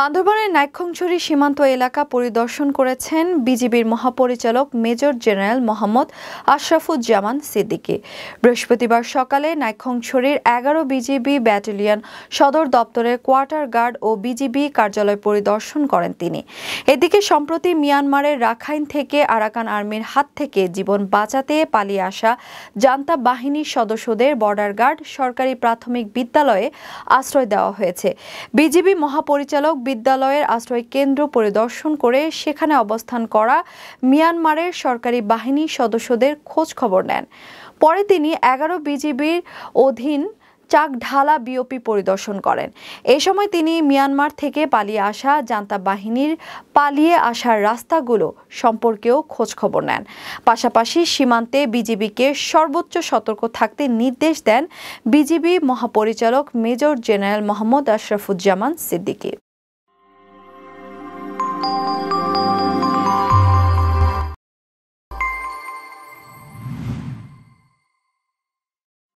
বান্দরবানের নাইক্ষংছড়ি সীমান্ত এলাকা পরিদর্শন করেছেন বিজিবির মহাপরিচালক মেজর জেনারেল মোহাম্মদ আশরাফুজ্জামান সিদ্দিকী বৃহস্পতিবার সকালে নাইক্ষংছড়ির এগারো বিজিবি ব্যাটালিয়ন সদর দপ্তরের কোয়ার্টার গার্ড ও বিজিবি কার্যালয় পরিদর্শন করেন তিনি এদিকে সম্প্রতি মিয়ানমারের রাখাইন থেকে আরাকান আর্মির হাত থেকে জীবন বাঁচাতে পালিয়ে আসা জান্তা বাহিনীর সদস্যদের বর্ডার গার্ড সরকারি প্রাথমিক বিদ্যালয়ে আশ্রয় দেওয়া হয়েছে বিজিবি মহাপরিচালক বিদ্যালয়ের আশ্রয় কেন্দ্র পরিদর্শন করে সেখানে অবস্থান করা মিয়ানমারের সরকারি বাহিনী সদস্যদের খোঁজ খবর নেন পরে তিনি এগারো বিজিবির অধীন চাক ঢালা বিওপি পরিদর্শন করেন এ সময় তিনি মিয়ানমার থেকে পালিয়ে আসা জান্তা বাহিনীর পালিয়ে আসার রাস্তাগুলো সম্পর্কেও খোঁজখবর নেন পাশাপাশি সীমান্তে বিজিবিকে সর্বোচ্চ সতর্ক থাকতে নির্দেশ দেন বিজিবি মহাপরিচালক মেজর জেনারেল মোহাম্মদ আশরাফুজ্জামান সিদ্দিকী